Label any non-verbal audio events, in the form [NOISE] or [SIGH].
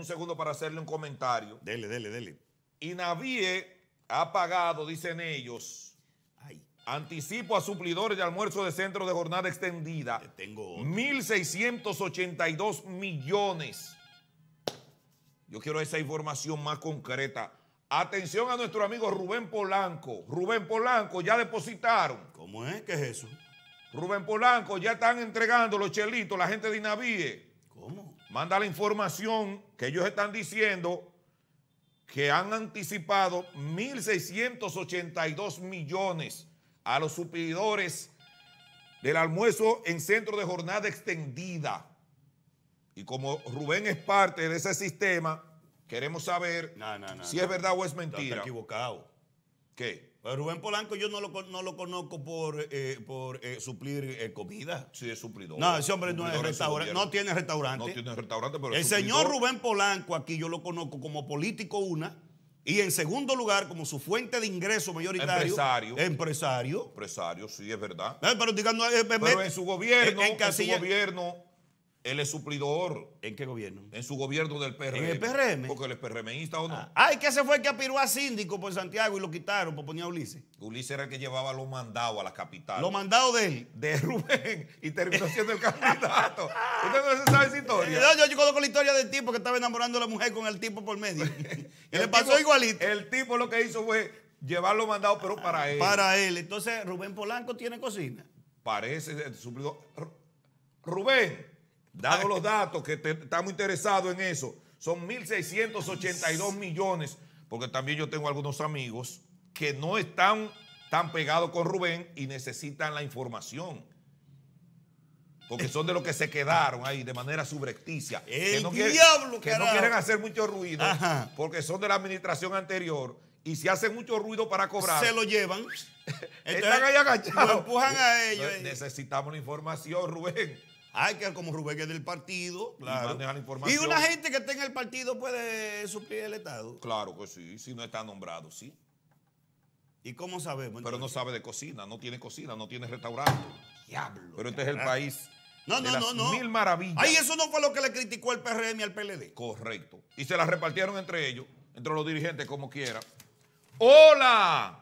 un segundo para hacerle un comentario. Dele, dele, dele. Y Navie ha pagado, dicen ellos, anticipo a suplidores de almuerzo de centro de jornada extendida. tengo 1.682 millones. Yo quiero esa información más concreta. Atención a nuestro amigo Rubén Polanco. Rubén Polanco, ya depositaron. ¿Cómo es? ¿Qué es eso? Rubén Polanco, ya están entregando los chelitos, la gente de Inavíe manda la información que ellos están diciendo que han anticipado 1.682 millones a los supidores del almuerzo en centro de jornada extendida. Y como Rubén es parte de ese sistema, queremos saber si es verdad o es mentira. equivocado. ¿Qué? Pues Rubén Polanco yo no lo, no lo conozco por, eh, eh, por eh, suplir comida. Sí, es suplidor. No, ese hombre no, es restaurante, no tiene restaurante. El señor Rubén Polanco aquí yo lo conozco como político una. Y en segundo lugar, como su fuente de ingreso mayoritario. Empresario. Empresario. Empresario, sí, es verdad. pero digamos, en su gobierno, en, en su gobierno él es suplidor. ¿En qué gobierno? En su gobierno del PRM. ¿En el PRM? Porque él es PRMista o no. Ah, ay, que se fue que apiró a síndico por Santiago y lo quitaron por poner a Ulises. Ulises era el que llevaba los mandados a la capital. ¿Los mandados de él? De [LAUGHS] Rubén. Y terminó siendo el candidato. [LAUGHS] ¿Usted no se sabe esa historia? yo, conozco la historia del tipo que estaba enamorando a la mujer con el tipo por medio. [LAUGHS] y le pasó igualito. El tipo lo que hizo fue llevar los mandados, pero para él. Para él. Entonces, Rubén Polanco tiene cocina. Parece el eh, suplidor. Rubén. Dado los datos, que estamos interesados en eso, son 1.682 millones, porque también yo tengo algunos amigos que no están tan pegados con Rubén y necesitan la información. Porque son de los que se quedaron ahí de manera subrecticia. que no quieren, que no quieren hacer mucho ruido, porque son de la administración anterior y si hacen mucho ruido para cobrar. Se lo llevan. [LAUGHS] están ahí agachados. empujan a ellos. Necesitamos la información, Rubén. Hay que, como Rubén es del partido, claro. y, una gente que esté en el partido puede suplir el Estado. Claro que sí, si no está nombrado, sí. ¿Y cómo sabemos? Pero no sabe de cocina, no tiene cocina, no tiene restaurante. Diablo. Pero este es el país. No, de las Mil maravillas. Ay, eso no fue lo que le criticó el PRM y al PLD. Correcto. Y se la repartieron entre ellos, entre los dirigentes, como quiera. ¡Hola!